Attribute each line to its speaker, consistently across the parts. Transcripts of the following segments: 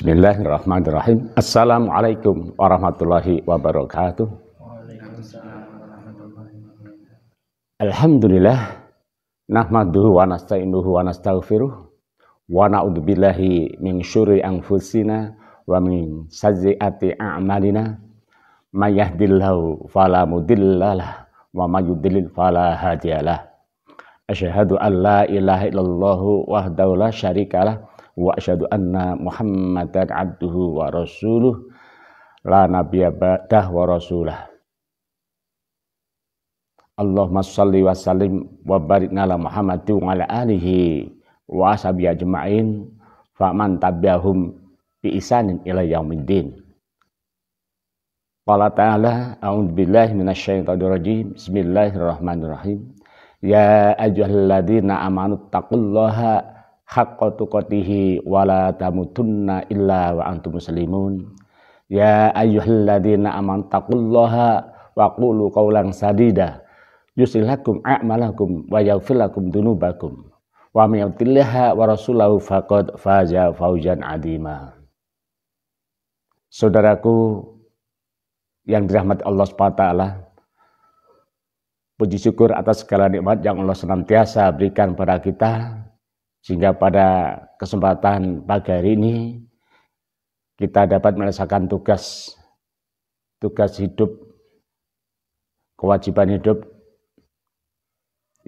Speaker 1: Bismillahirrahmanirrahim. Assalamualaikum warahmatullahi wabarakatuh. Alhamdulillah nahmaduhu wa nasta'inuhu wa nastaghfiruh wa na'udzubillahi min syururi anfusina wa min sayyiati a'malina may yahdihillahu fala mudhillalah wa may yudlil fala asyhadu an la ilaha illallah wahdahu syarikalah wa asyhadu anna muhammadan abduhu wa rasuluh la nabiyya ba'dah wa rasulah Allahumma salli wa sallim wa barik ala Muhammadi wa ala alihi wa ashabi ajma'in fa man tabi'ahum bi isanin ila yaumiddin. Qala ta'ala a'udzu billahi minasyaitonir rajim. Bismillahirrahmanirrahim. Ya ayyuhalladzina amanu taqullaha haqqa tuqatihi wa la tamutunna illa wa antum muslimun ya ayyuhalladzina amanu taqullaha wa qulu qawlan sadida yuslih lakum a'malakum wa yaghfir lakum dunubakum wa may yutillaha wa rasulahu faqad faza faujan adima Saudaraku yang dirahmati Allah SWT puji syukur atas segala nikmat yang Allah senantiasa berikan pada kita sehingga pada kesempatan pagi hari ini kita dapat merasakan tugas tugas hidup, kewajiban hidup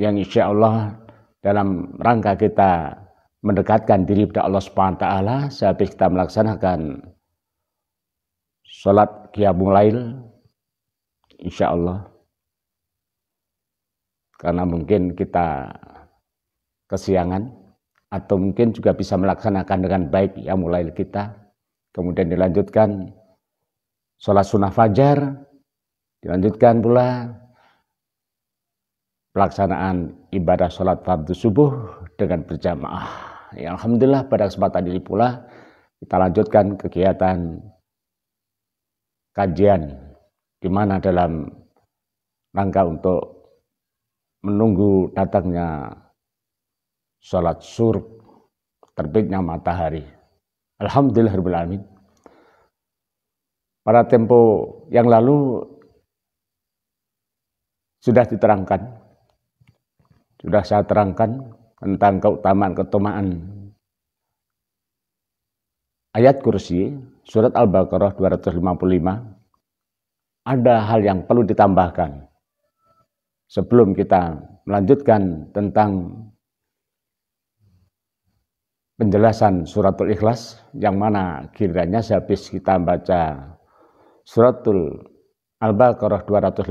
Speaker 1: yang insya Allah dalam rangka kita mendekatkan diri kepada Allah Subhanahu wa taala sehabis kita melaksanakan sholat qiyamul lail insya Allah karena mungkin kita kesiangan atau mungkin juga bisa melaksanakan dengan baik ya mulai kita kemudian dilanjutkan sholat sunnah fajar dilanjutkan pula pelaksanaan ibadah sholat fardu subuh dengan berjamaah ya Alhamdulillah pada kesempatan ini pula kita lanjutkan kegiatan kajian di mana dalam rangka untuk menunggu datangnya Sholat sur terbitnya matahari. Alhamdulillah alamin. Pada tempo yang lalu sudah diterangkan sudah saya terangkan tentang keutamaan ketumaan ayat kursi surat Al-Baqarah 255 ada hal yang perlu ditambahkan sebelum kita melanjutkan tentang penjelasan suratul ikhlas yang mana kiranya sehabis kita baca suratul Al-Baqarah 255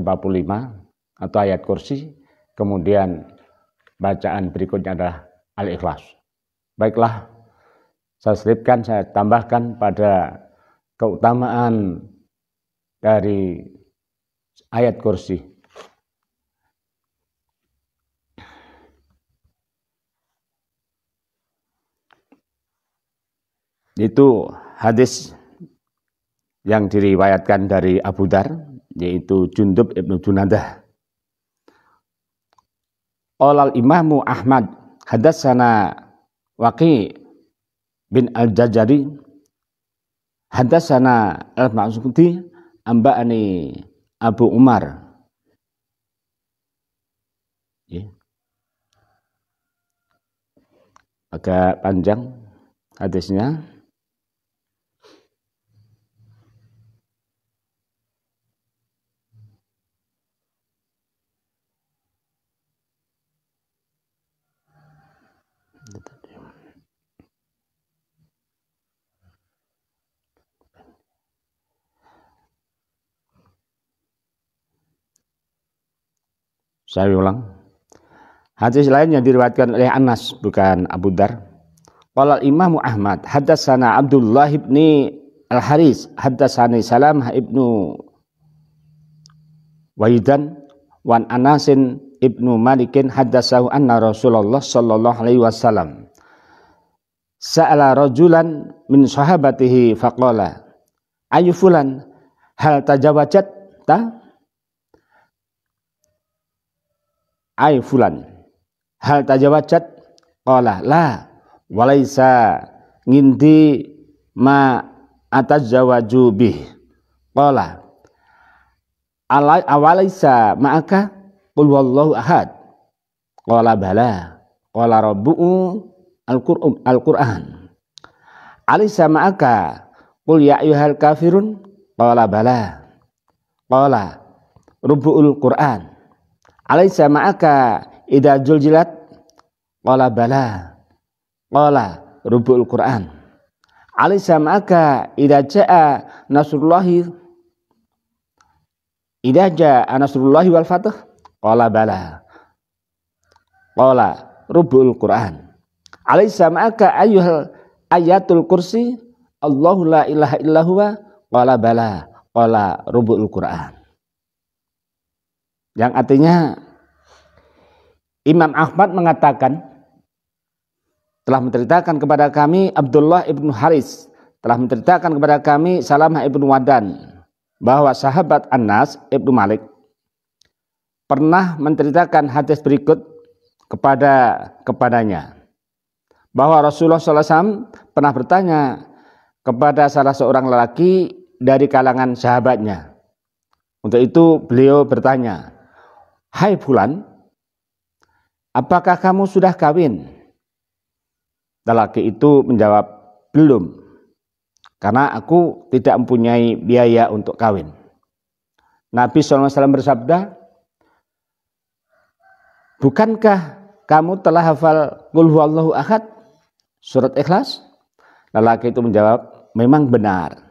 Speaker 1: atau ayat kursi, kemudian bacaan berikutnya adalah Al-Ikhlas. Baiklah, saya selipkan, saya tambahkan pada keutamaan dari ayat kursi Itu hadis yang diriwayatkan dari Abu Dar yaitu Jundub Ibnu Junadah. Olal Imamu Ahmad hadatsana Waqi bin Al-Jajari hadatsana Al-Ma'sudi amba'ani Abu Umar. Ya. Agak panjang hadisnya. Saya ulang. Hadis lain yang diriwayatkan oleh Anas bukan Abu Dar. Qala Imam Ahmad haddatsana Abdullah ibn Al-Haris haddatsani Salam ibnu Waidan wan Anasin ibnu Malikin haddatsahu anna Rasulullah sallallahu alaihi wasallam Sa'ala rajulan min sahabatihi faqala ayu fulan hal tajawajat ta ay fulan hal tajawajat qala la walaisa ngindi ma atajawaju bih qala awalaisa ma'aka qul wallahu ahad qala bala qala rabbu'u al-Qur'an alaisa ma'aka qul ya ayyuhal kafirun qala bala qala rubbul Qur'an Alaysa ma'aka idza juljilat? Qala bala. Qala rubul Quran. Alaysa ma'aka idza jaa nasrullahi? Idza jaa nasrullahi wal fath? Qala bala. Qala rubul Quran. Alaysa ma'aka ayyuhal ayatul kursi? Allahu la ilaha illa huwa? Qala bala. Qala rubul Quran. Yang artinya Imam Ahmad mengatakan telah menceritakan kepada kami Abdullah ibn Haris telah menceritakan kepada kami Salamah ibn Wadan bahwa sahabat Anas An ibnu Malik pernah menceritakan hadis berikut kepada kepadanya bahwa Rasulullah SAW pernah bertanya kepada salah seorang lelaki dari kalangan sahabatnya. Untuk itu beliau bertanya, Hai Bulan, apakah kamu sudah kawin? Lelaki itu menjawab, belum. Karena aku tidak mempunyai biaya untuk kawin. Nabi SAW bersabda, Bukankah kamu telah hafal Qulhu Allahu ahad? Surat ikhlas? Lelaki itu menjawab, memang benar.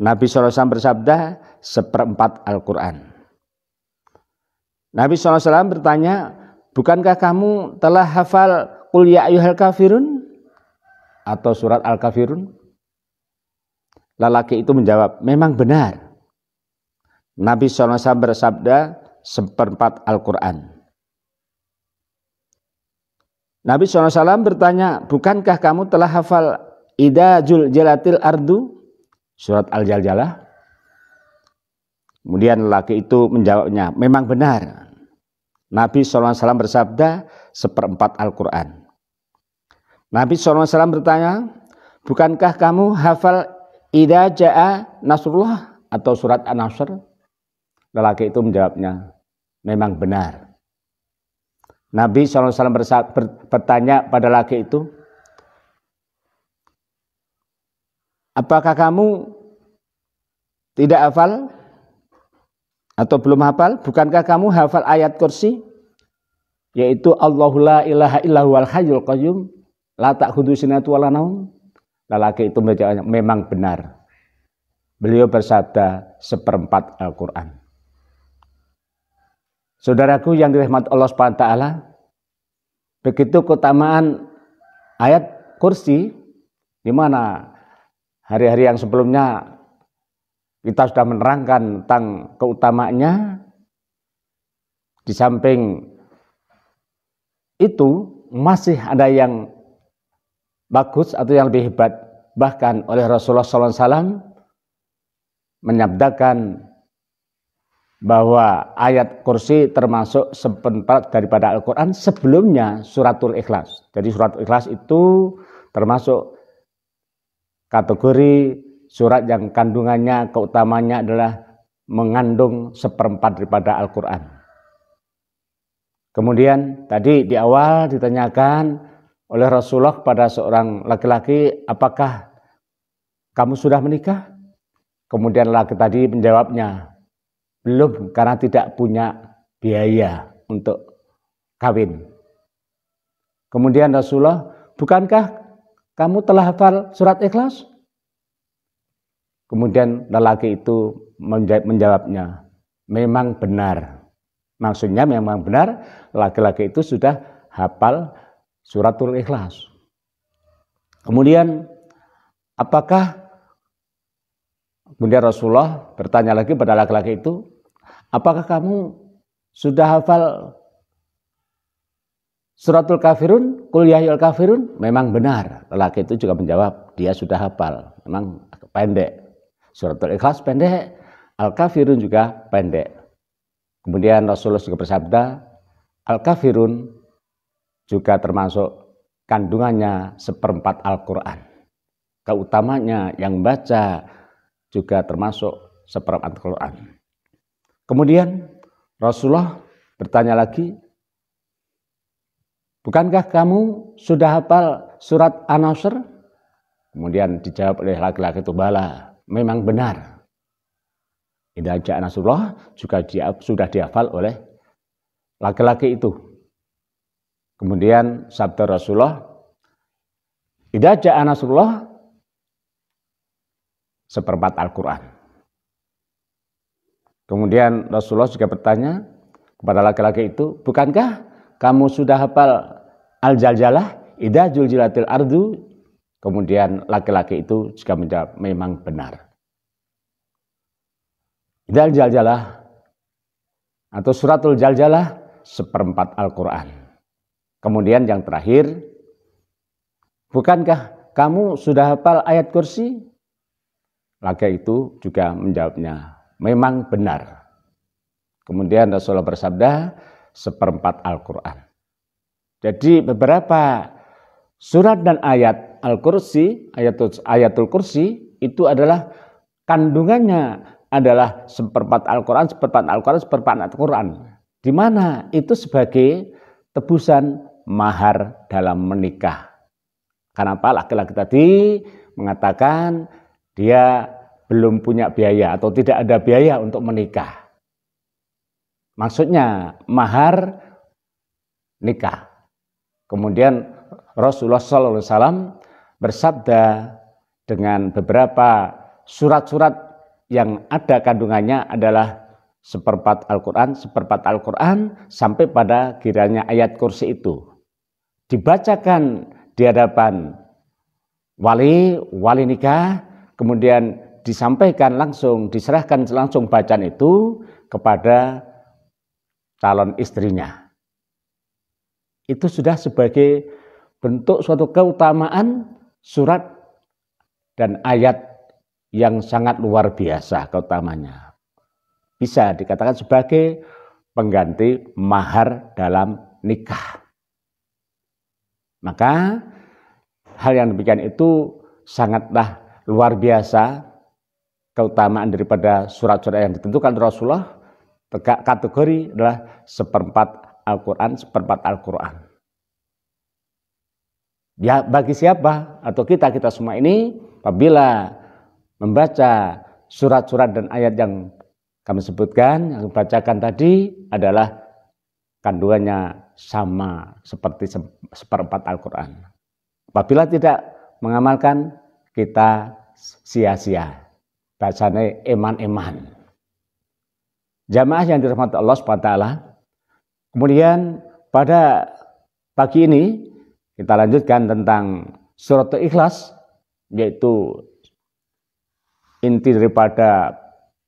Speaker 1: Nabi SAW bersabda, seperempat Al-Quran. Nabi SAW bertanya, bukankah kamu telah hafal kul ya ayuhal kafirun? Atau surat al-kafirun? Lelaki itu menjawab, memang benar. Nabi SAW bersabda, seperempat Al-Quran. Nabi SAW bertanya, bukankah kamu telah hafal Ida Jul Jalatil Ardu? Surat Al-Jaljalah. Kemudian lelaki itu menjawabnya, memang benar. Nabi SAW bersabda seperempat Al-Quran. Nabi SAW bertanya, bukankah kamu hafal Ida Ja'a Nasrullah atau surat An-Nasr? Lelaki itu menjawabnya, memang benar. Nabi SAW bertanya pada laki itu, apakah kamu tidak hafal atau belum hafal? Bukankah kamu hafal ayat kursi? Yaitu Allahu la ilaha illahu al hayyul qayyum la ta'khudhu sinatu wala naum. Lelaki itu membacaannya memang benar. Beliau bersabda seperempat Al-Qur'an. Saudaraku yang dirahmati Allah Subhanahu taala, begitu keutamaan ayat kursi di mana hari-hari yang sebelumnya kita sudah menerangkan tentang keutamanya. Di samping itu masih ada yang bagus atau yang lebih hebat. Bahkan oleh Rasulullah SAW menyabdakan bahwa ayat kursi termasuk sepenpat daripada Al-Quran sebelumnya suratul ikhlas. Jadi suratul ikhlas itu termasuk kategori surat yang kandungannya keutamanya adalah mengandung seperempat daripada Al-Quran. Kemudian tadi di awal ditanyakan oleh Rasulullah pada seorang laki-laki, apakah kamu sudah menikah? Kemudian laki tadi menjawabnya, belum karena tidak punya biaya untuk kawin. Kemudian Rasulullah, bukankah kamu telah hafal surat ikhlas? Kemudian lelaki itu menjawabnya, memang benar. Maksudnya memang benar, lelaki-lelaki itu sudah hafal suratul ikhlas. Kemudian apakah kemudian Rasulullah bertanya lagi pada laki-laki itu, apakah kamu sudah hafal suratul kafirun, kuliahil ya kafirun? Memang benar, lelaki itu juga menjawab, dia sudah hafal, memang pendek. Suratul Ikhlas pendek, Al-Kafirun juga pendek. Kemudian Rasulullah juga bersabda, Al-Kafirun juga termasuk kandungannya seperempat Al-Quran. Keutamanya yang baca juga termasuk seperempat Al-Quran. Kemudian Rasulullah bertanya lagi, Bukankah kamu sudah hafal surat An-Nasr? Kemudian dijawab oleh laki-laki itu, bala memang benar. Indah aja nasrullah juga dia, sudah dihafal oleh laki-laki itu. Kemudian sabda Rasulullah Indah aja nasrullah seperempat Al-Qur'an. Kemudian Rasulullah juga bertanya kepada laki-laki itu, "Bukankah kamu sudah hafal Al-Jaljalah? Idah juljilatil ardu Kemudian laki-laki itu juga menjawab, memang benar. Hidal Jaljalah atau suratul Jaljalah seperempat Al-Quran. Kemudian yang terakhir, bukankah kamu sudah hafal ayat kursi? Laki itu juga menjawabnya, memang benar. Kemudian Rasulullah bersabda, seperempat Al-Quran. Jadi beberapa surat dan ayat Al-Kursi, ayatul, ayatul Kursi itu adalah kandungannya adalah seperempat Al-Quran, seperempat Al-Quran, seperempat Al-Quran. Di mana itu sebagai tebusan mahar dalam menikah. Kenapa laki-laki tadi mengatakan dia belum punya biaya atau tidak ada biaya untuk menikah. Maksudnya mahar nikah. Kemudian Rasulullah SAW bersabda dengan beberapa surat-surat yang ada kandungannya adalah seperempat Al-Quran, seperempat Al-Quran sampai pada kiranya ayat kursi itu. Dibacakan di hadapan wali, wali nikah, kemudian disampaikan langsung, diserahkan langsung bacaan itu kepada calon istrinya. Itu sudah sebagai bentuk suatu keutamaan surat dan ayat yang sangat luar biasa keutamanya. Bisa dikatakan sebagai pengganti mahar dalam nikah. Maka hal yang demikian itu sangatlah luar biasa keutamaan daripada surat-surat yang ditentukan Rasulullah tegak kategori adalah seperempat Al-Quran, seperempat Al-Quran. Dia bagi siapa atau kita kita semua ini apabila membaca surat-surat dan ayat yang kami sebutkan yang bacakan tadi adalah kandungannya sama seperti seperempat Al-Qur'an. Apabila tidak mengamalkan kita sia-sia. Bahasanya eman-eman. Jamaah yang dirahmati Allah SWT. Kemudian pada pagi ini kita lanjutkan tentang surat ikhlas yaitu inti daripada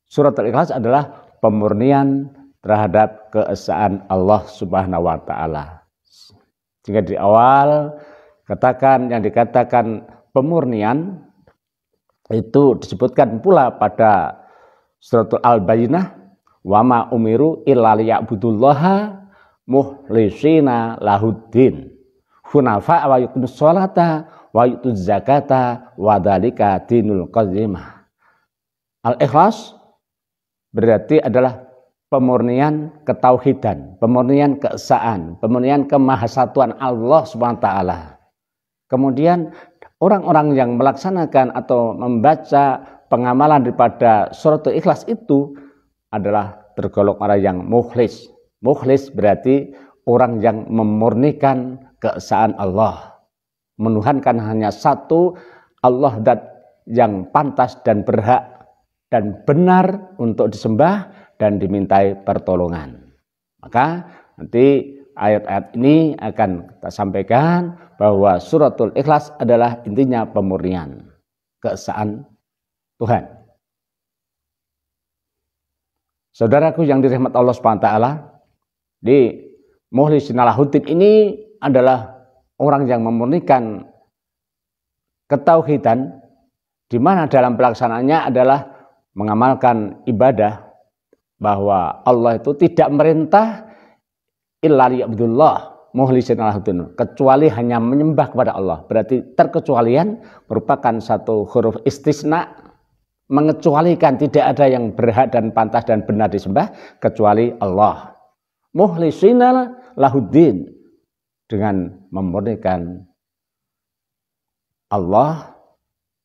Speaker 1: surat ikhlas adalah pemurnian terhadap keesaan Allah Subhanahu wa taala. Sehingga di awal katakan yang dikatakan pemurnian itu disebutkan pula pada suratul al-bayyinah wama umiru illa liya'budullaha muhlisina lahuddin hunafa wa yuqimus sholata wa yutuz zakata wa dzalika dinul qadzimah. Al-ikhlas berarti adalah pemurnian ketauhidan, pemurnian keesaan, pemurnian kemahasatuan Allah SWT. Kemudian orang-orang yang melaksanakan atau membaca pengamalan daripada surat ikhlas itu adalah tergolong orang yang mukhlis. Mukhlis berarti orang yang memurnikan keesaan Allah. Menuhankan hanya satu Allah dan yang pantas dan berhak dan benar untuk disembah dan dimintai pertolongan. Maka nanti ayat-ayat ini akan kita sampaikan bahwa suratul ikhlas adalah intinya pemurnian, keesaan Tuhan. Saudaraku yang dirahmat Allah SWT, di Muhlisin Alahutib ini adalah orang yang memurnikan ketauhidan di mana dalam pelaksanaannya adalah mengamalkan ibadah bahwa Allah itu tidak merintah illari abdullah muhlisin kecuali hanya menyembah kepada Allah berarti terkecualian merupakan satu huruf istisna mengecualikan tidak ada yang berhak dan pantas dan benar disembah kecuali Allah muhlisinal lahuddin dengan memurnikan Allah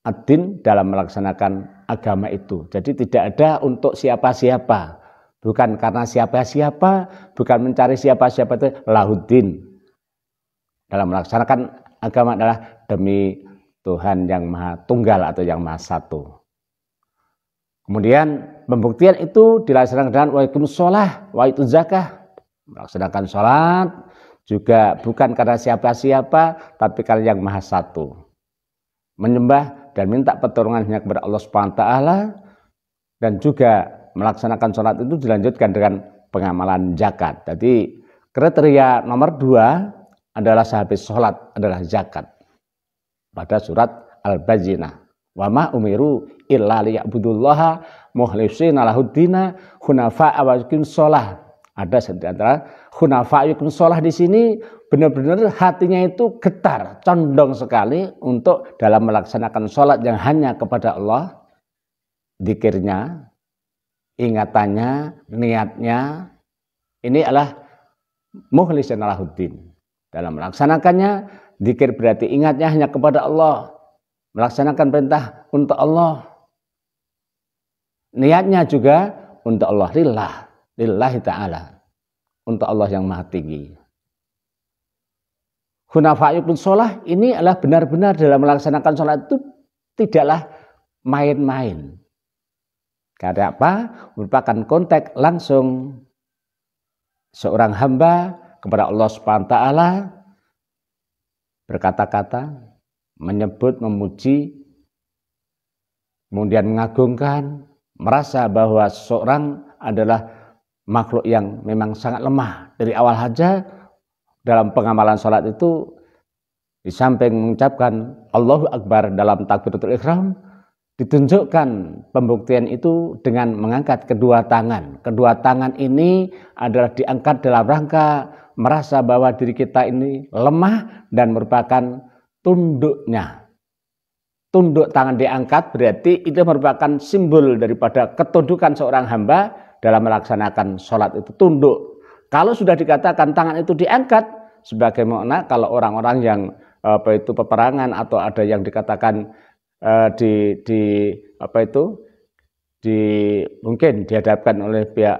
Speaker 1: adin dalam melaksanakan agama itu. Jadi tidak ada untuk siapa-siapa. Bukan karena siapa-siapa, bukan mencari siapa-siapa itu lahudin. Dalam melaksanakan agama adalah demi Tuhan yang Maha Tunggal atau yang Maha Satu. Kemudian pembuktian itu dilaksanakan dengan waikum sholah, waitu zakah. Melaksanakan sholat, juga bukan karena siapa-siapa, tapi karena yang maha satu. Menyembah dan minta pertolongan hanya kepada Allah SWT, dan juga melaksanakan sholat itu dilanjutkan dengan pengamalan zakat. Jadi kriteria nomor dua adalah sehabis sholat adalah zakat. Pada surat Al-Bajinah. Wama umiru illa liya'budullaha muhlisina lahuddina hunafa'a wa sholah. Ada di antara Hunafa Yukum Sholah di sini benar-benar hatinya itu getar, condong sekali untuk dalam melaksanakan sholat yang hanya kepada Allah, dikirnya, ingatannya, niatnya, ini adalah muhlisan alahuddin. Dalam melaksanakannya, dikir berarti ingatnya hanya kepada Allah, melaksanakan perintah untuk Allah. Niatnya juga untuk Allah, lillah, lillahi ta'ala untuk Allah yang Maha Tinggi. Hunafa'ikun sholah ini adalah benar-benar dalam melaksanakan sholat itu tidaklah main-main. Karena apa? Merupakan konteks langsung seorang hamba kepada Allah Subhanahu taala berkata-kata, menyebut, memuji, kemudian mengagungkan, merasa bahwa seorang adalah makhluk yang memang sangat lemah dari awal saja dalam pengamalan sholat itu di samping mengucapkan Allahu Akbar dalam takbiratul ikhram ditunjukkan pembuktian itu dengan mengangkat kedua tangan. Kedua tangan ini adalah diangkat dalam rangka merasa bahwa diri kita ini lemah dan merupakan tunduknya. Tunduk tangan diangkat berarti itu merupakan simbol daripada ketundukan seorang hamba dalam melaksanakan sholat itu tunduk. Kalau sudah dikatakan tangan itu diangkat, sebagai makna kalau orang-orang yang apa itu peperangan atau ada yang dikatakan uh, di di apa itu di mungkin dihadapkan oleh pihak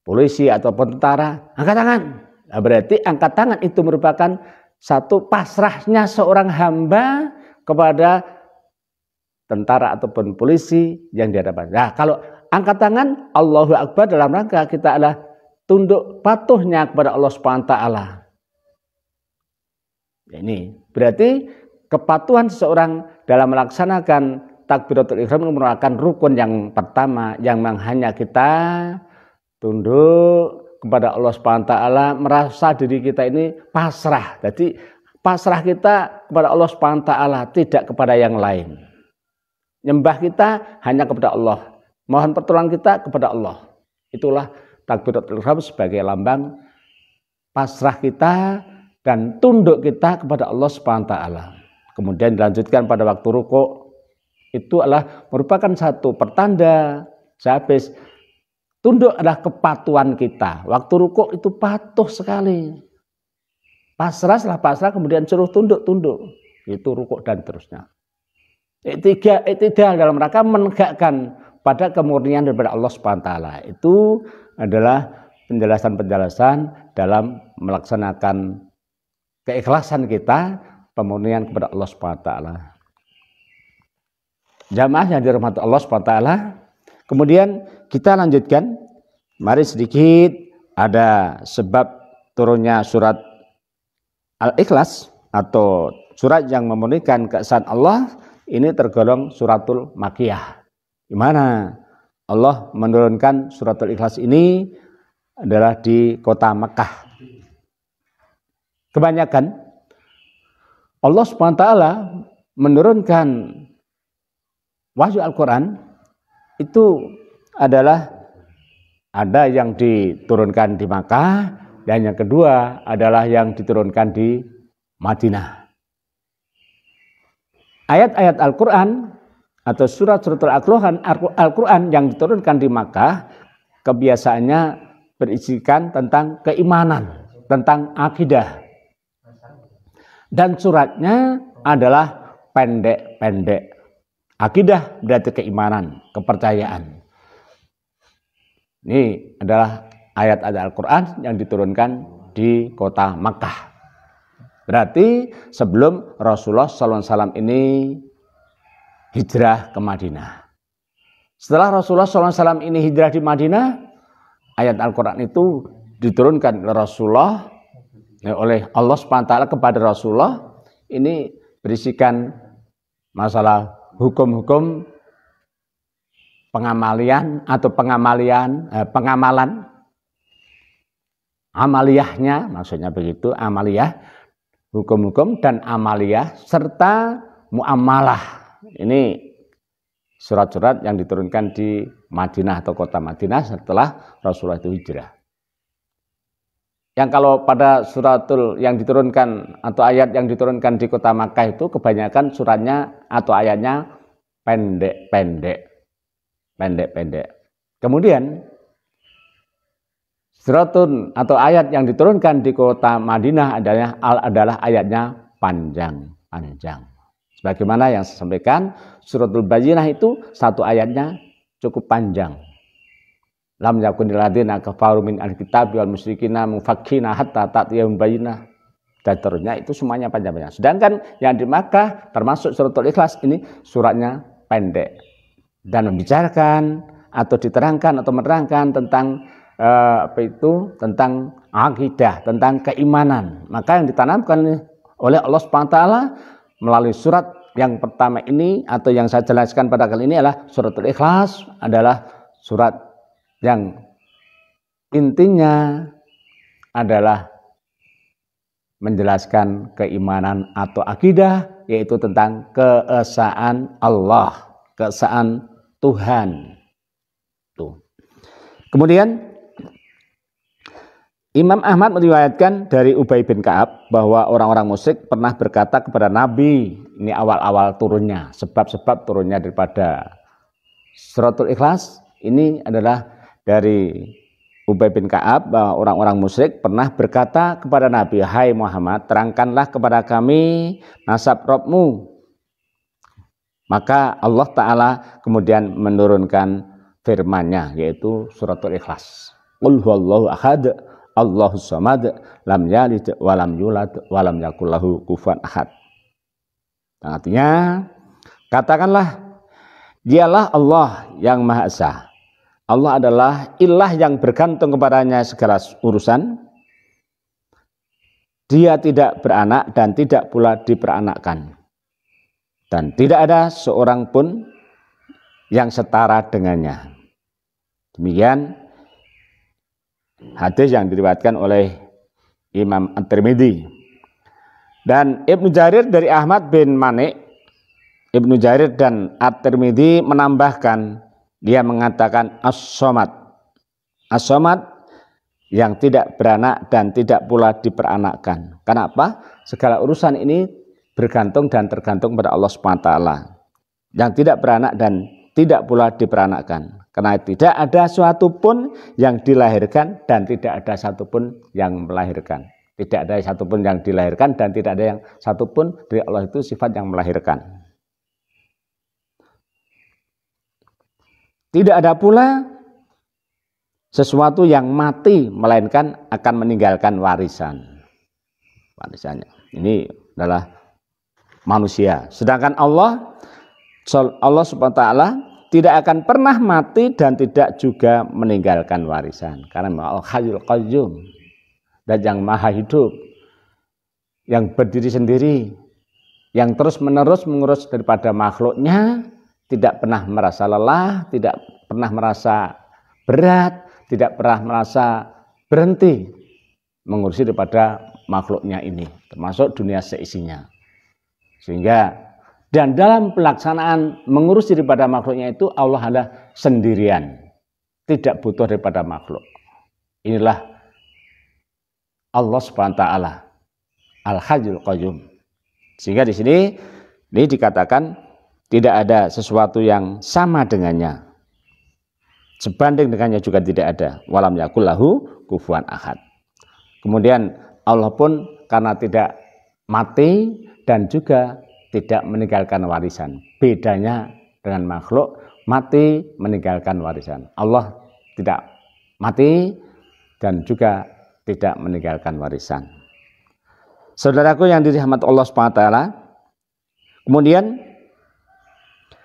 Speaker 1: polisi ataupun tentara angkat tangan nah, berarti angkat tangan itu merupakan satu pasrahnya seorang hamba kepada tentara ataupun polisi yang dihadapkan nah kalau angkat tangan Allahu Akbar dalam rangka kita adalah tunduk patuhnya kepada Allah Subhanahu taala. Ya, ini berarti kepatuhan seseorang dalam melaksanakan takbiratul ihram merupakan rukun yang pertama yang hanya kita tunduk kepada Allah Subhanahu taala, merasa diri kita ini pasrah. Jadi pasrah kita kepada Allah Subhanahu taala, tidak kepada yang lain. Nyembah kita hanya kepada Allah Mohon pertolongan kita kepada Allah. Itulah takbiratul ihram sebagai lambang pasrah kita dan tunduk kita kepada Allah Subhanahu taala. Kemudian dilanjutkan pada waktu rukuk itu adalah merupakan satu pertanda sehabis tunduk adalah kepatuhan kita. Waktu rukuk itu patuh sekali. Pasrah setelah pasrah kemudian suruh tunduk-tunduk. Itu rukuk dan terusnya. Tiga, tiga dalam rangka menegakkan pada kemurnian daripada Allah SWT. Itu adalah penjelasan-penjelasan dalam melaksanakan keikhlasan kita, pemurnian kepada Allah SWT. Jamaah yang dirahmati Allah SWT. Kemudian kita lanjutkan. Mari sedikit ada sebab turunnya surat Al-Ikhlas atau surat yang memurnikan keesaan Allah ini tergolong suratul makiyah Gimana? Allah menurunkan suratul ikhlas ini adalah di kota Mekah. Kebanyakan Allah SWT menurunkan wahyu Al-Quran itu adalah ada yang diturunkan di Makkah dan yang kedua adalah yang diturunkan di Madinah. Ayat-ayat Al-Quran atau surat suratul Al-Quran al yang diturunkan di Makkah kebiasaannya berisikan tentang keimanan, tentang akidah. Dan suratnya adalah pendek-pendek. Akidah berarti keimanan, kepercayaan. Ini adalah ayat-ayat Al-Quran yang diturunkan di kota Makkah. Berarti sebelum Rasulullah SAW ini hijrah ke Madinah. Setelah Rasulullah SAW ini hijrah di Madinah, ayat Al-Quran itu diturunkan oleh Rasulullah, ya, oleh Allah SWT kepada Rasulullah, ini berisikan masalah hukum-hukum pengamalian atau pengamalian eh, pengamalan amaliyahnya maksudnya begitu amaliyah hukum-hukum dan amaliyah serta muamalah ini surat-surat yang diturunkan di Madinah atau kota Madinah setelah Rasulullah itu hijrah. Yang kalau pada suratul yang diturunkan atau ayat yang diturunkan di kota Makkah itu kebanyakan suratnya atau ayatnya pendek-pendek. Pendek-pendek. Kemudian suratun atau ayat yang diturunkan di kota Madinah adalah adalah ayatnya panjang-panjang. Sebagaimana yang saya sampaikan, suratul Bajinah itu satu ayatnya cukup panjang. Lam yakunil ladina kafaru min alkitab wal musyrikina mufakkina hatta ta'tiyahum bayyinah. Dan terusnya itu semuanya panjang-panjang. Sedangkan yang di Makkah termasuk suratul Ikhlas ini suratnya pendek dan membicarakan atau diterangkan atau menerangkan tentang eh, apa itu tentang akidah, tentang keimanan. Maka yang ditanamkan oleh Allah Subhanahu wa taala melalui surat yang pertama ini atau yang saya jelaskan pada kali ini adalah surat ikhlas adalah surat yang intinya adalah menjelaskan keimanan atau akidah yaitu tentang keesaan Allah, keesaan Tuhan. Tuh. Kemudian Imam Ahmad meriwayatkan dari Ubay bin Kaab bahwa orang-orang musyrik pernah berkata kepada Nabi, ini awal-awal turunnya, sebab-sebab turunnya daripada Suratul Ikhlas ini adalah dari Ubay bin Kaab bahwa orang-orang musyrik pernah berkata kepada Nabi, "Hai Muhammad, terangkanlah kepada kami nasab Robmu." Maka Allah Ta'ala kemudian menurunkan firmannya yaitu suratul ikhlas. Qul huwallahu Allahu samad lam yalid wa lam yulad wa lam yakul kufuwan ahad. Nah, artinya katakanlah dialah Allah yang maha esa. Allah adalah ilah yang bergantung kepadanya segala urusan. Dia tidak beranak dan tidak pula diperanakkan. Dan tidak ada seorang pun yang setara dengannya. Demikian Hadis yang diriwayatkan oleh Imam At-Tirmidzi. Dan Ibnu Jarir dari Ahmad bin Manik, Ibnu Jarir dan At-Tirmidzi menambahkan dia mengatakan as somat as somat yang tidak beranak dan tidak pula diperanakkan. Kenapa? Segala urusan ini bergantung dan tergantung pada Allah SWT. Yang tidak beranak dan tidak pula diperanakan. Karena tidak ada suatu pun yang dilahirkan dan tidak ada satu pun yang melahirkan. Tidak ada satu pun yang dilahirkan dan tidak ada yang satu pun dari Allah itu sifat yang melahirkan. Tidak ada pula sesuatu yang mati melainkan akan meninggalkan warisan. Warisannya. Ini adalah manusia. Sedangkan Allah Allah Subhanahu wa taala tidak akan pernah mati dan tidak juga meninggalkan warisan karena al hayyul qayyum dan yang maha hidup yang berdiri sendiri yang terus menerus mengurus daripada makhluknya tidak pernah merasa lelah tidak pernah merasa berat tidak pernah merasa berhenti mengurusi daripada makhluknya ini termasuk dunia seisinya sehingga dan dalam pelaksanaan mengurus diri pada makhluknya itu Allah adalah sendirian. Tidak butuh daripada makhluk. Inilah Allah SWT Al-Hajjul Qayyum. Sehingga di sini ini dikatakan tidak ada sesuatu yang sama dengannya. Sebanding dengannya juga tidak ada. Walam yakullahu lahu kufuan ahad. Kemudian Allah pun karena tidak mati dan juga tidak meninggalkan warisan. Bedanya dengan makhluk mati meninggalkan warisan. Allah tidak mati dan juga tidak meninggalkan warisan. Saudaraku yang dirahmati Allah SWT, kemudian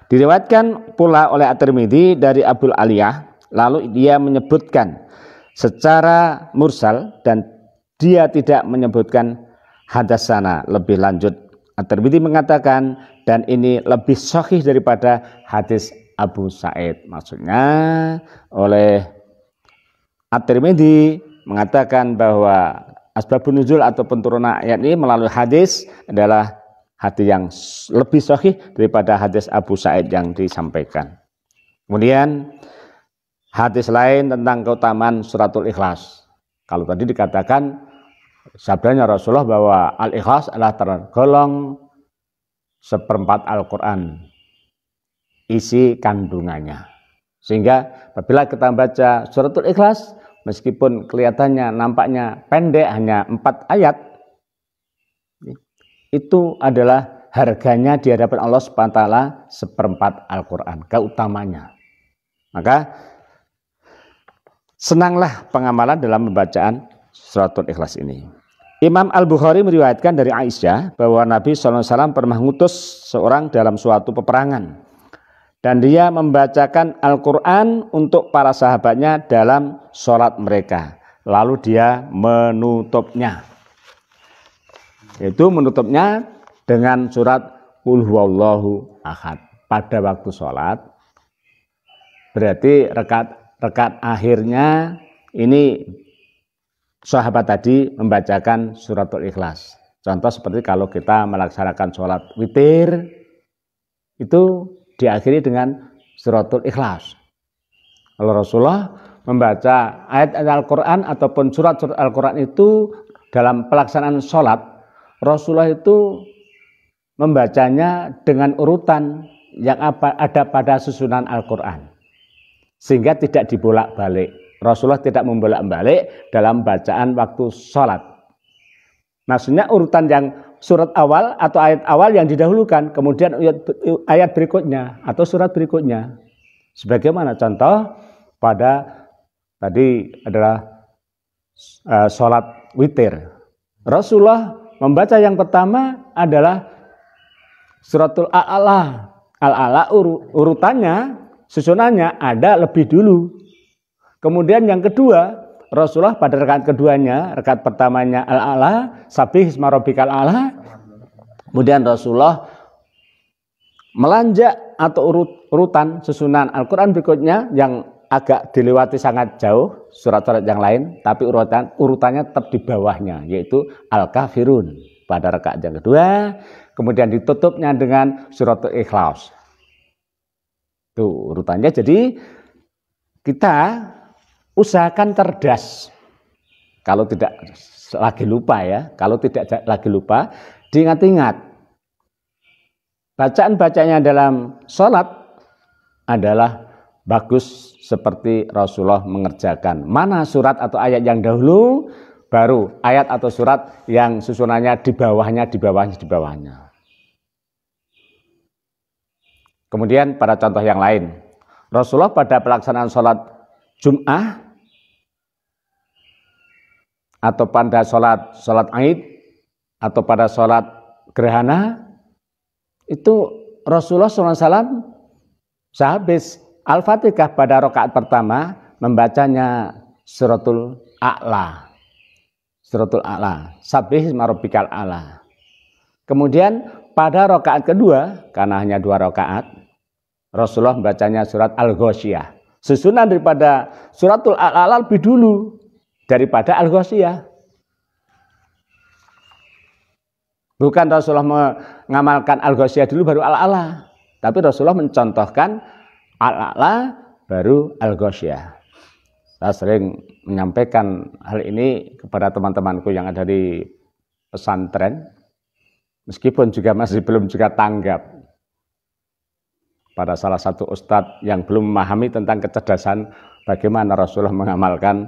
Speaker 1: diriwayatkan pula oleh At-Tirmidzi dari Abdul Aliyah, lalu dia menyebutkan secara mursal dan dia tidak menyebutkan hadasana lebih lanjut At-Tirmidzi mengatakan dan ini lebih sahih daripada hadis Abu Said. Maksudnya oleh At-Tirmidzi mengatakan bahwa asbabun nuzul atau turunan ayat ini melalui hadis adalah hati yang lebih sahih daripada hadis Abu Said yang disampaikan. Kemudian hadis lain tentang keutamaan suratul ikhlas. Kalau tadi dikatakan sabdanya Rasulullah bahwa al-ikhlas adalah tergolong seperempat Al-Quran isi kandungannya. Sehingga apabila kita baca suratul ikhlas, meskipun kelihatannya nampaknya pendek hanya empat ayat, itu adalah harganya di hadapan Allah SWT seperempat Al-Qur'an, keutamanya. Maka senanglah pengamalan dalam pembacaan Suratul Ikhlas ini. Imam Al-Bukhari meriwayatkan dari Aisyah bahwa Nabi SAW pernah mengutus seorang dalam suatu peperangan. Dan dia membacakan Al-Quran untuk para sahabatnya dalam sholat mereka. Lalu dia menutupnya. Itu menutupnya dengan surat Qul huwallahu ahad. Pada waktu sholat, berarti rekat rekat akhirnya ini sahabat tadi membacakan suratul ikhlas. Contoh seperti kalau kita melaksanakan sholat witir, itu diakhiri dengan suratul ikhlas. Kalau Rasulullah membaca ayat Al-Quran ataupun surat-surat Al-Quran itu dalam pelaksanaan sholat, Rasulullah itu membacanya dengan urutan yang apa ada pada susunan Al-Quran. Sehingga tidak dibolak-balik. Rasulullah tidak membolak-balik dalam bacaan waktu sholat. Maksudnya urutan yang surat awal atau ayat awal yang didahulukan, kemudian ayat berikutnya atau surat berikutnya. Sebagaimana contoh pada tadi adalah eh, sholat witir. Rasulullah membaca yang pertama adalah suratul Al-A'la. Al-A'la urutannya, susunannya ada lebih dulu Kemudian yang kedua, Rasulullah pada rekat keduanya, rekat pertamanya al-ala, sabih al ala. Kemudian Rasulullah melanjak atau urut, urutan susunan Al-Quran berikutnya yang agak dilewati sangat jauh surat-surat yang lain, tapi urutan urutannya tetap di bawahnya, yaitu Al-Kafirun pada rekat yang kedua, kemudian ditutupnya dengan surat Ikhlas. Tuh urutannya. Jadi kita usahakan cerdas. Kalau tidak lagi lupa ya, kalau tidak lagi lupa, diingat-ingat. Bacaan-bacanya dalam sholat adalah bagus seperti Rasulullah mengerjakan. Mana surat atau ayat yang dahulu, baru ayat atau surat yang susunannya di bawahnya, di bawahnya, di bawahnya. Kemudian pada contoh yang lain, Rasulullah pada pelaksanaan sholat Jum'ah atau pada sholat sholat Aid atau pada sholat gerhana itu Rasulullah SAW sehabis Al-Fatihah pada rokaat pertama membacanya suratul A'la. Suratul A'la. Sabih marobikal A'la. Kemudian pada rokaat kedua, karena hanya dua rokaat, Rasulullah membacanya surat Al-Ghoshiyah. Susunan daripada suratul A'la lebih dulu daripada al -Ghoshiyah. Bukan Rasulullah mengamalkan al dulu baru Al-Ala. Tapi Rasulullah mencontohkan Al-Ala baru al -Ghoshiyah. Saya sering menyampaikan hal ini kepada teman-temanku yang ada di pesantren. Meskipun juga masih belum juga tanggap. Pada salah satu ustadz yang belum memahami tentang kecerdasan bagaimana Rasulullah mengamalkan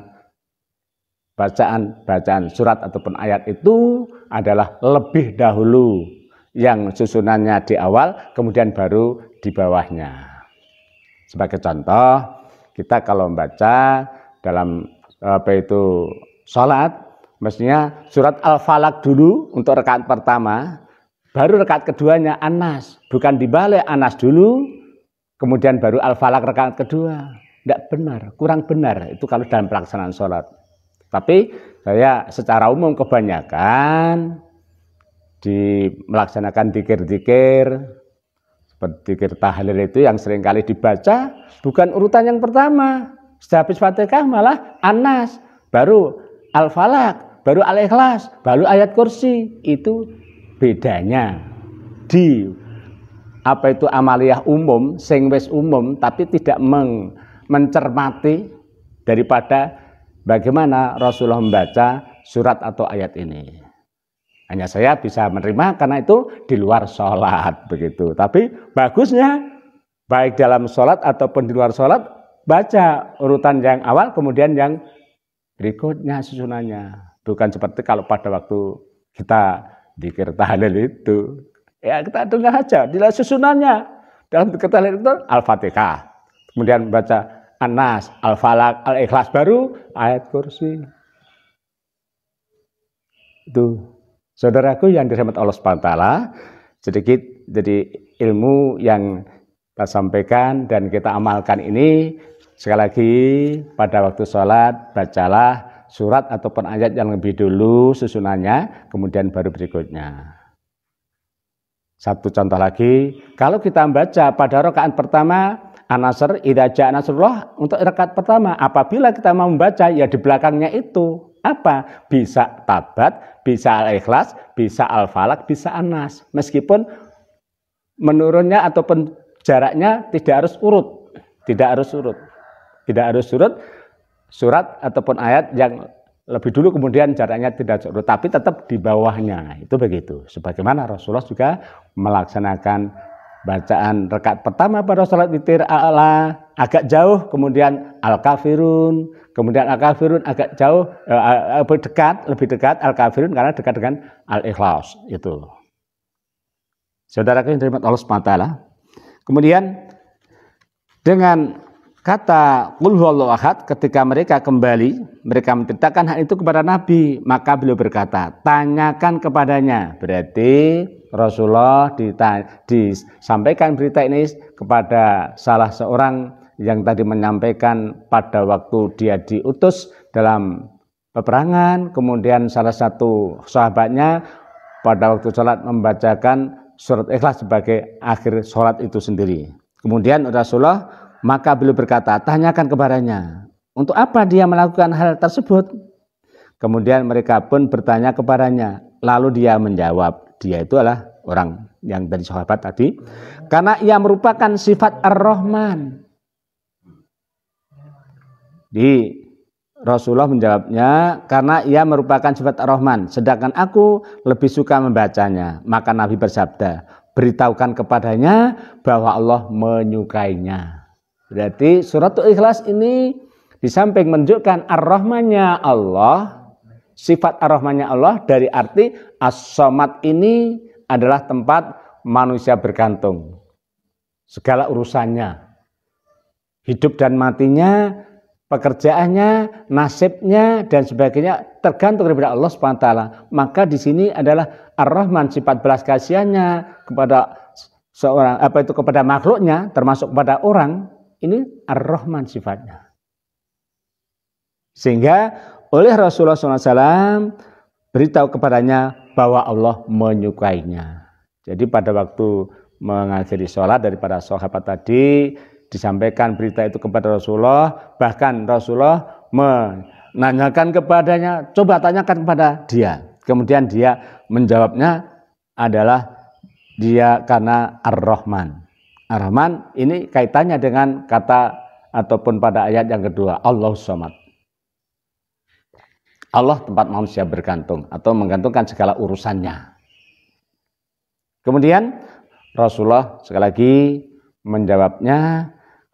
Speaker 1: bacaan-bacaan surat ataupun ayat itu adalah lebih dahulu yang susunannya di awal, kemudian baru di bawahnya. Sebagai contoh, kita kalau membaca dalam apa itu salat, mestinya surat al falak dulu untuk rekat pertama, baru rekat keduanya Anas, bukan dibalik Anas dulu, kemudian baru al falak rekat kedua. Tidak benar, kurang benar itu kalau dalam pelaksanaan sholat. Tapi saya secara umum kebanyakan di melaksanakan dikir-dikir seperti dikir tahlil itu yang seringkali dibaca bukan urutan yang pertama. Setelah habis Fatihah malah Anas, baru Al-Falak, baru Al-Ikhlas, baru ayat kursi. Itu bedanya di apa itu amaliyah umum, sengwes umum tapi tidak meng, mencermati daripada Bagaimana Rasulullah membaca surat atau ayat ini? Hanya saya bisa menerima karena itu di luar sholat begitu. Tapi bagusnya baik dalam sholat ataupun di luar sholat baca urutan yang awal kemudian yang berikutnya susunannya. Bukan seperti kalau pada waktu kita dikir tahlil itu. Ya kita dengar saja, di susunannya. Dalam dikir tahlil itu Al-Fatihah. Kemudian baca Anas, Al-Falak, Al-Ikhlas baru ayat kursi. Itu saudaraku yang dirahmati Allah taala, sedikit jadi ilmu yang kita sampaikan dan kita amalkan ini sekali lagi pada waktu sholat bacalah surat ataupun ayat yang lebih dulu susunannya kemudian baru berikutnya satu contoh lagi kalau kita membaca pada rokaan pertama Anasr ida jaa untuk rekat pertama apabila kita mau membaca ya di belakangnya itu apa? Bisa tabat, bisa al-ikhlas, bisa al-falak, bisa anas. Meskipun menurunnya ataupun jaraknya tidak harus urut, tidak harus urut. Tidak harus urut surat ataupun ayat yang lebih dulu kemudian jaraknya tidak surut tapi tetap di bawahnya. Itu begitu. Sebagaimana Rasulullah juga melaksanakan bacaan rekat pertama pada sholat witir ala agak jauh, kemudian al-kafirun, kemudian al-kafirun agak jauh, eh, eh, eh, lebih dekat, lebih dekat al-kafirun karena dekat dengan al-ikhlas itu. Saudara yang terima Allah SWT. Kemudian dengan Kata Qul ahad ketika mereka kembali, mereka menceritakan hal itu kepada Nabi, maka beliau berkata, "Tanyakan kepadanya." Berarti Rasulullah disampaikan berita ini kepada salah seorang yang tadi menyampaikan pada waktu dia diutus dalam peperangan, kemudian salah satu sahabatnya pada waktu sholat membacakan surat ikhlas sebagai akhir sholat itu sendiri. Kemudian Rasulullah maka beliau berkata, tanyakan kepadanya, untuk apa dia melakukan hal tersebut? Kemudian mereka pun bertanya kepadanya, lalu dia menjawab, dia itu adalah orang yang dari sahabat tadi, karena ia merupakan sifat Ar-Rahman. Di Rasulullah menjawabnya, karena ia merupakan sifat Ar-Rahman, sedangkan aku lebih suka membacanya. Maka Nabi bersabda, beritahukan kepadanya bahwa Allah menyukainya. Berarti surat Ikhlas ini di samping menunjukkan ar Allah, sifat ar Allah dari arti as somat ini adalah tempat manusia bergantung. Segala urusannya, hidup dan matinya, pekerjaannya, nasibnya dan sebagainya tergantung kepada Allah SWT. Maka di sini adalah ar sifat belas kasihannya kepada seorang apa itu kepada makhluknya termasuk kepada orang ini Ar-Rahman sifatnya. Sehingga oleh Rasulullah SAW beritahu kepadanya bahwa Allah menyukainya. Jadi pada waktu mengajari sholat daripada sahabat tadi disampaikan berita itu kepada Rasulullah. Bahkan Rasulullah menanyakan kepadanya, coba tanyakan kepada dia. Kemudian dia menjawabnya adalah dia karena Ar-Rahman. Ar-Rahman ini kaitannya dengan kata ataupun pada ayat yang kedua Allah Somad. Allah tempat manusia bergantung atau menggantungkan segala urusannya. Kemudian Rasulullah sekali lagi menjawabnya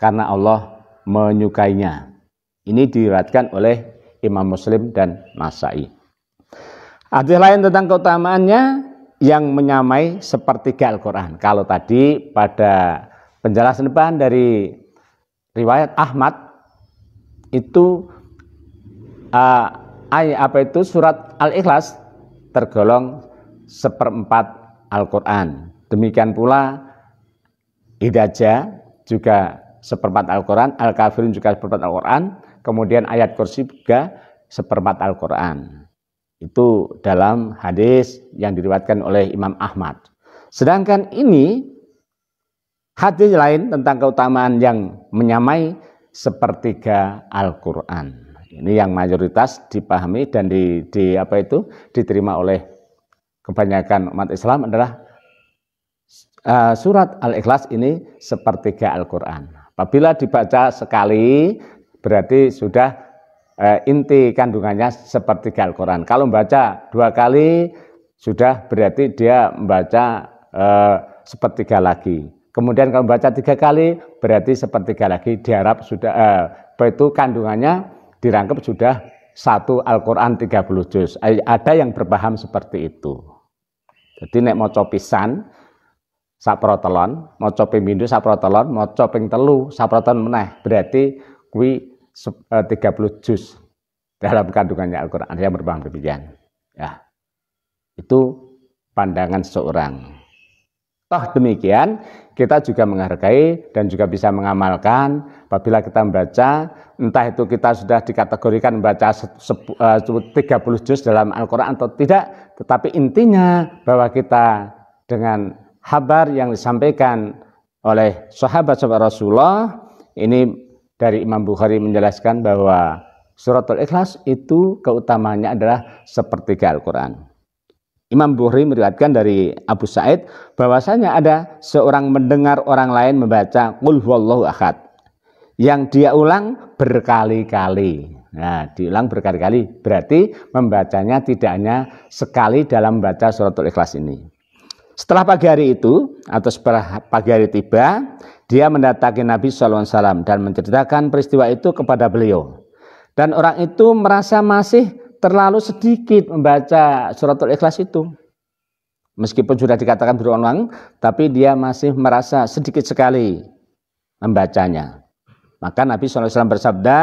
Speaker 1: karena Allah menyukainya. Ini diriwayatkan oleh Imam Muslim dan Nasai. Hadis lain tentang keutamaannya yang menyamai sepertiga Al-Quran. Kalau tadi pada penjelasan depan dari riwayat Ahmad itu uh, ayat apa itu surat Al-Ikhlas tergolong seperempat Al-Quran. Demikian pula Idaja juga seperempat Al-Quran, al kafirin juga seperempat Al-Quran, kemudian ayat kursi juga seperempat Al-Quran. Itu dalam hadis yang diriwatkan oleh Imam Ahmad. Sedangkan ini hadis lain tentang keutamaan yang menyamai sepertiga Al-Qur'an. Ini yang mayoritas dipahami dan di, di apa itu diterima oleh kebanyakan umat Islam adalah uh, surat Al-Ikhlas ini sepertiga Al-Qur'an. Apabila dibaca sekali berarti sudah eh, inti kandungannya seperti Al-Quran. Kalau membaca dua kali sudah berarti dia membaca eh, sepertiga lagi. Kemudian kalau membaca tiga kali berarti sepertiga lagi diharap sudah eh, itu kandungannya dirangkap sudah satu Al-Quran 30 juz. Eh, ada yang berpaham seperti itu. Jadi nek maca pisan saprotelon, mau coping bindu saprotelon, mau coping telu saprotelon meneh. Berarti kui 30 eh, juz dalam kandungannya Al-Quran. yang berbahan demikian. Ya. Itu pandangan seorang. Toh demikian, kita juga menghargai dan juga bisa mengamalkan apabila kita membaca, entah itu kita sudah dikategorikan membaca 30 eh, juz dalam Al-Quran atau tidak, tetapi intinya bahwa kita dengan habar yang disampaikan oleh sahabat-sahabat Rasulullah ini dari Imam Bukhari menjelaskan bahwa suratul ikhlas itu keutamanya adalah sepertiga Al-Quran. Imam Bukhari meriwayatkan dari Abu Said bahwasanya ada seorang mendengar orang lain membaca Qul huwallahu ahad yang dia ulang berkali-kali. Nah, diulang berkali-kali berarti membacanya tidak hanya sekali dalam baca suratul ikhlas ini. Setelah pagi hari itu atau setelah pagi hari tiba, dia mendatangi Nabi SAW dan menceritakan peristiwa itu kepada beliau. Dan orang itu merasa masih terlalu sedikit membaca suratul ikhlas itu. Meskipun sudah dikatakan berulang, tapi dia masih merasa sedikit sekali membacanya. Maka Nabi SAW bersabda,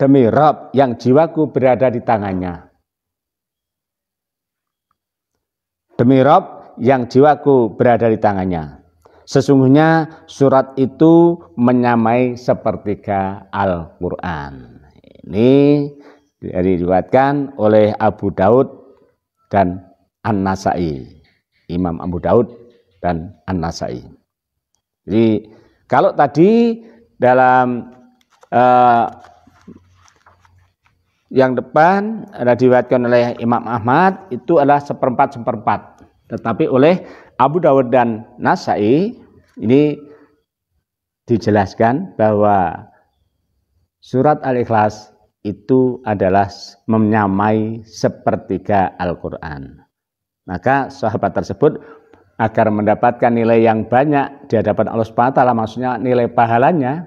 Speaker 1: demi Rob yang jiwaku berada di tangannya. Demi Rob yang jiwaku berada di tangannya. Sesungguhnya surat itu menyamai sepertiga Al-Quran. Ini diriwatkan oleh Abu Daud dan An-Nasai. Imam Abu Daud dan An-Nasai. Jadi kalau tadi dalam uh, yang depan ada diriwayatkan oleh Imam Ahmad itu adalah seperempat seperempat tetapi oleh Abu Dawud dan Nasai ini dijelaskan bahwa surat Al-Ikhlas itu adalah menyamai sepertiga Al-Quran. Maka sahabat tersebut agar mendapatkan nilai yang banyak di hadapan Allah SWT, maksudnya nilai pahalanya,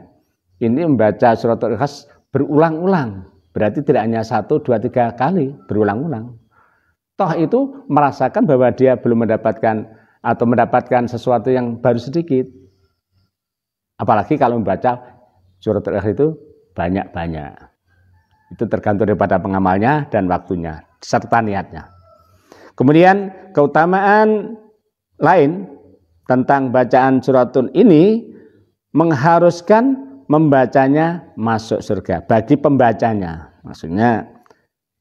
Speaker 1: ini membaca surat Al-Ikhlas berulang-ulang. Berarti tidak hanya satu, dua, tiga kali berulang-ulang toh itu merasakan bahwa dia belum mendapatkan atau mendapatkan sesuatu yang baru sedikit. Apalagi kalau membaca surat terakhir itu banyak-banyak. Itu tergantung daripada pengamalnya dan waktunya serta niatnya. Kemudian keutamaan lain tentang bacaan suratun ini mengharuskan membacanya masuk surga bagi pembacanya. Maksudnya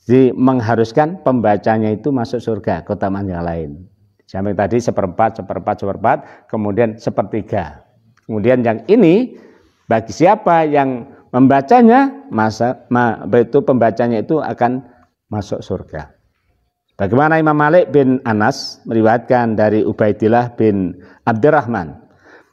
Speaker 1: jadi mengharuskan pembacanya itu masuk surga, keutamaan yang lain. Sampai tadi seperempat, seperempat, seperempat, kemudian sepertiga. Kemudian yang ini, bagi siapa yang membacanya, masa, ma, itu pembacanya itu akan masuk surga. Bagaimana Imam Malik bin Anas meriwayatkan dari Ubaidillah bin Abdurrahman.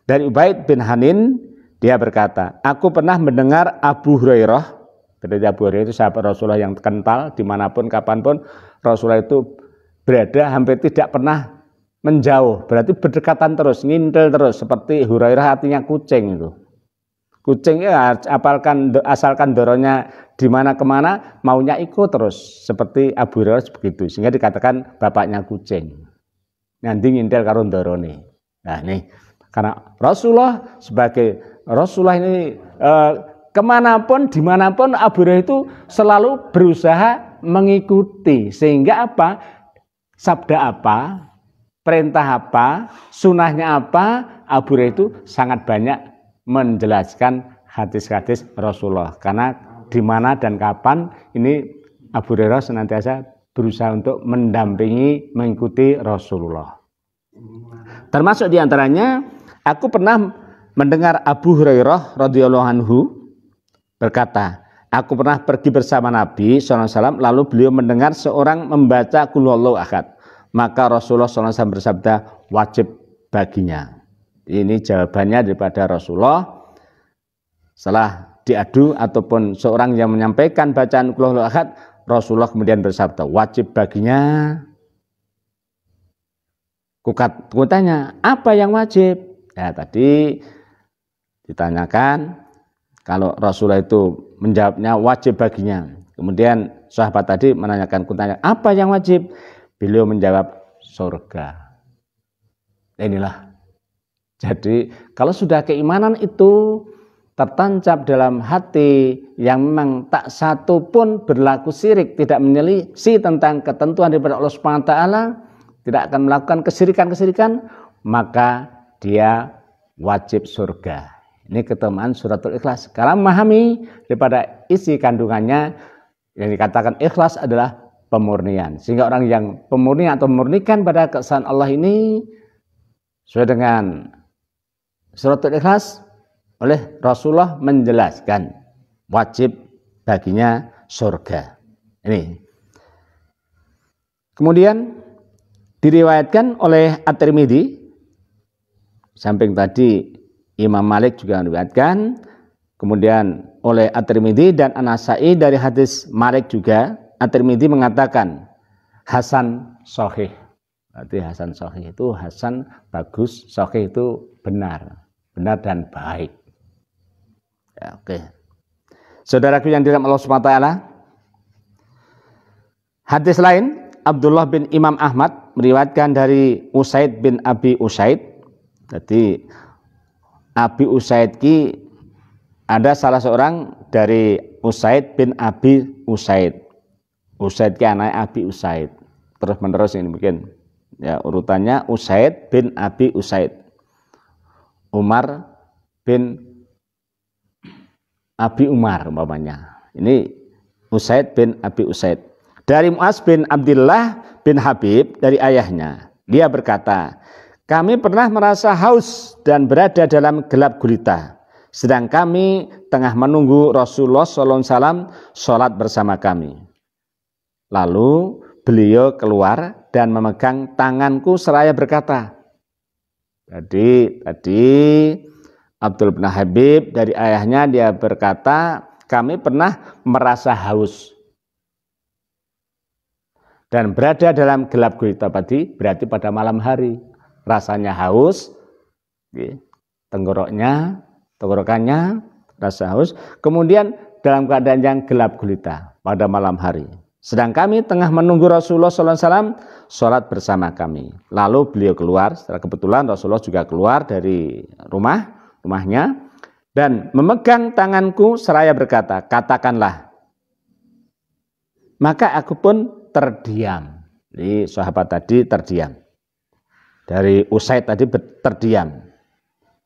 Speaker 1: Dari Ubaid bin Hanin, dia berkata, Aku pernah mendengar Abu Hurairah Ketika Abu Hurairah itu sahabat Rasulullah yang kental dimanapun kapanpun Rasulullah itu berada hampir tidak pernah menjauh. Berarti berdekatan terus, ngindel terus seperti Hurairah artinya kucing itu. Kucing ya apalkan asalkan doronya di mana kemana maunya ikut terus seperti Abu Hurairah begitu sehingga dikatakan bapaknya kucing. Nanti ngindel karun dorone. Nah nih karena Rasulullah sebagai Rasulullah ini eh, kemanapun, dimanapun Abu Hurairah itu selalu berusaha mengikuti. Sehingga apa? Sabda apa? Perintah apa? Sunahnya apa? Abu Hurairah itu sangat banyak menjelaskan hadis-hadis Rasulullah. Karena di mana dan kapan ini Abu Hurairah senantiasa berusaha untuk mendampingi, mengikuti Rasulullah. Termasuk diantaranya, aku pernah mendengar Abu Hurairah radhiyallahu anhu berkata, Aku pernah pergi bersama Nabi SAW, lalu beliau mendengar seorang membaca kulullah akad. Maka Rasulullah SAW bersabda, wajib baginya. Ini jawabannya daripada Rasulullah. Setelah diadu ataupun seorang yang menyampaikan bacaan kulullah akad, Rasulullah kemudian bersabda, wajib baginya. Kukat, kutanya, apa yang wajib? Ya tadi ditanyakan kalau Rasulullah itu menjawabnya wajib baginya. Kemudian sahabat tadi menanyakan kutanya, apa yang wajib? Beliau menjawab surga. Nah, inilah. Jadi kalau sudah keimanan itu tertancap dalam hati yang memang tak satu pun berlaku sirik, tidak menyelisi tentang ketentuan daripada Allah Subhanahu Wa taala, tidak akan melakukan kesirikan-kesirikan, maka dia wajib surga. Ini ketemuan suratul ikhlas. Kalau memahami daripada isi kandungannya yang dikatakan ikhlas adalah pemurnian. Sehingga orang yang pemurnian atau memurnikan pada kesan Allah ini sesuai dengan suratul ikhlas oleh Rasulullah menjelaskan wajib baginya surga. Ini. Kemudian diriwayatkan oleh At-Tirmidzi samping tadi Imam Malik juga meriwayatkan kemudian oleh At-Tirmidzi dan An-Nasa'i dari hadis Malik juga At-Tirmidzi mengatakan Hasan sahih. Berarti Hasan sahih itu Hasan bagus, sahih itu benar, benar dan baik. Ya, oke. Okay. Saudaraku yang dirahmati Allah Subhanahu wa taala. Hadis lain Abdullah bin Imam Ahmad meriwayatkan dari Usaid bin Abi Usaid. Jadi Abi Usaid ki ada salah seorang dari Usaid bin Abi Usaid. Usaid ki anak Abi Usaid. Terus menerus ini mungkin. Ya, urutannya Usaid bin Abi Usaid. Umar bin Abi Umar umpamanya. Ini Usaid bin Abi Usaid. Dari Muas bin Abdullah bin Habib dari ayahnya. Dia berkata, kami pernah merasa haus dan berada dalam gelap gulita. Sedang kami tengah menunggu Rasulullah SAW sholat bersama kami. Lalu beliau keluar dan memegang tanganku seraya berkata, Tadi, tadi Abdul bin Habib dari ayahnya dia berkata, kami pernah merasa haus dan berada dalam gelap gulita tadi berarti pada malam hari rasanya haus, tenggoroknya, tenggorokannya rasa haus. Kemudian dalam keadaan yang gelap gulita pada malam hari. Sedang kami tengah menunggu Rasulullah SAW sholat bersama kami. Lalu beliau keluar, secara kebetulan Rasulullah juga keluar dari rumah, rumahnya. Dan memegang tanganku seraya berkata, katakanlah. Maka aku pun terdiam. Jadi sahabat tadi terdiam dari usai tadi terdiam.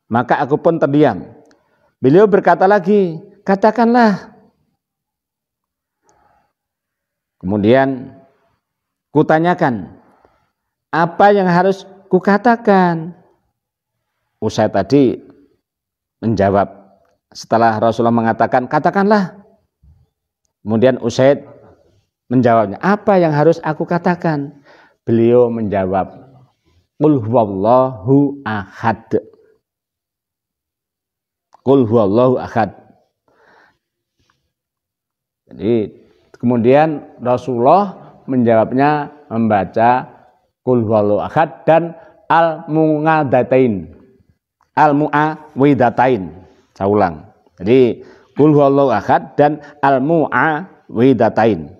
Speaker 1: Maka aku pun terdiam. Beliau berkata lagi, katakanlah. Kemudian kutanyakan, apa yang harus kukatakan? Usai tadi menjawab setelah Rasulullah mengatakan, katakanlah. Kemudian Usaid menjawabnya, apa yang harus aku katakan? Beliau menjawab, Qul huwallahu ahad. Qul huwallahu ahad. Jadi kemudian Rasulullah menjawabnya membaca Qul huwallahu ahad dan al muadatain. Al muawidatain. Saya ulang. Jadi Qul huwallahu ahad dan al muawidatain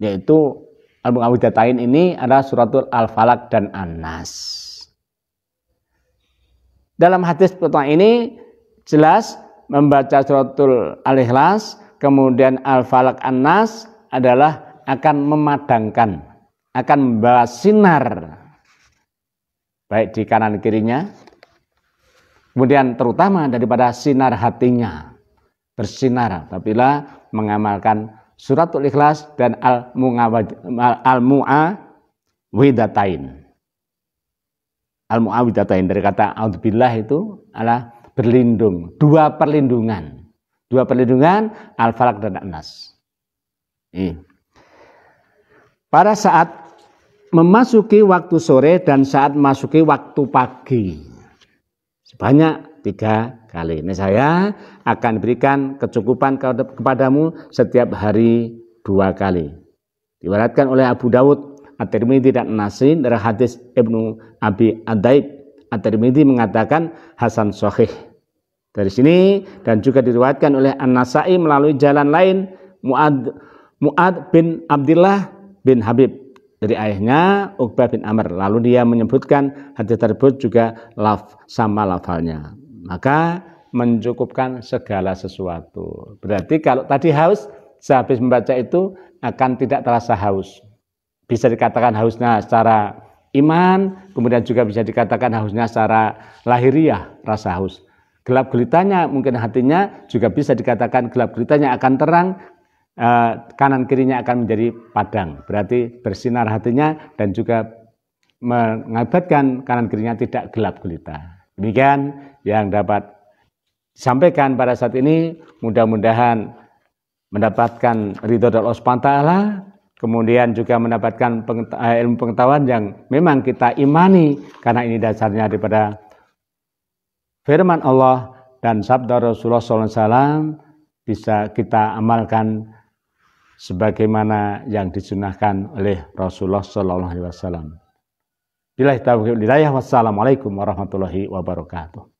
Speaker 1: yaitu Album Abu Datain ini adalah suratul Al-Falak dan An-Nas. Dalam hadis pertama ini jelas membaca suratul Al-Ikhlas kemudian Al-Falak An-Nas adalah akan memadangkan, akan membawa sinar baik di kanan kirinya kemudian terutama daripada sinar hatinya bersinar apabila mengamalkan Suratul Ikhlas dan Al-Mu'awidatain. Al-Mu'awidatain dari kata Audzubillah itu adalah berlindung, dua perlindungan. Dua perlindungan Al-Falak dan Anas. nas Pada saat memasuki waktu sore dan saat memasuki waktu pagi. Sebanyak tiga kali. Ini saya akan berikan kecukupan kepadamu setiap hari dua kali. Diwaratkan oleh Abu Dawud, At-Tirmidzi dan Nasin dari hadis Ibnu Abi Adaib. At-Tirmidzi mengatakan Hasan Sohih. Dari sini dan juga diriwayatkan oleh An-Nasai melalui jalan lain Muad Muad bin Abdullah bin Habib dari ayahnya Uqbah bin Amr. Lalu dia menyebutkan hadis tersebut juga laf sama lafalnya. Maka mencukupkan segala sesuatu. Berarti kalau tadi haus, sehabis membaca itu akan tidak terasa haus. Bisa dikatakan hausnya secara iman, kemudian juga bisa dikatakan hausnya secara lahiriah, rasa haus. Gelap gelitanya mungkin hatinya juga bisa dikatakan gelap gelitanya akan terang, eh, kanan kirinya akan menjadi padang. Berarti bersinar hatinya dan juga mengabadkan kanan kirinya tidak gelap gelita. Demikian yang dapat sampaikan pada saat ini mudah-mudahan mendapatkan ridho dari Allah taala, kemudian juga mendapatkan eh, ilmu pengetahuan yang memang kita imani karena ini dasarnya daripada firman Allah dan sabda Rasulullah SAW bisa kita amalkan sebagaimana yang disunahkan oleh Rasulullah alaihi wasallam. Bila taufiq Wassalamualaikum warahmatullahi wabarakatuh.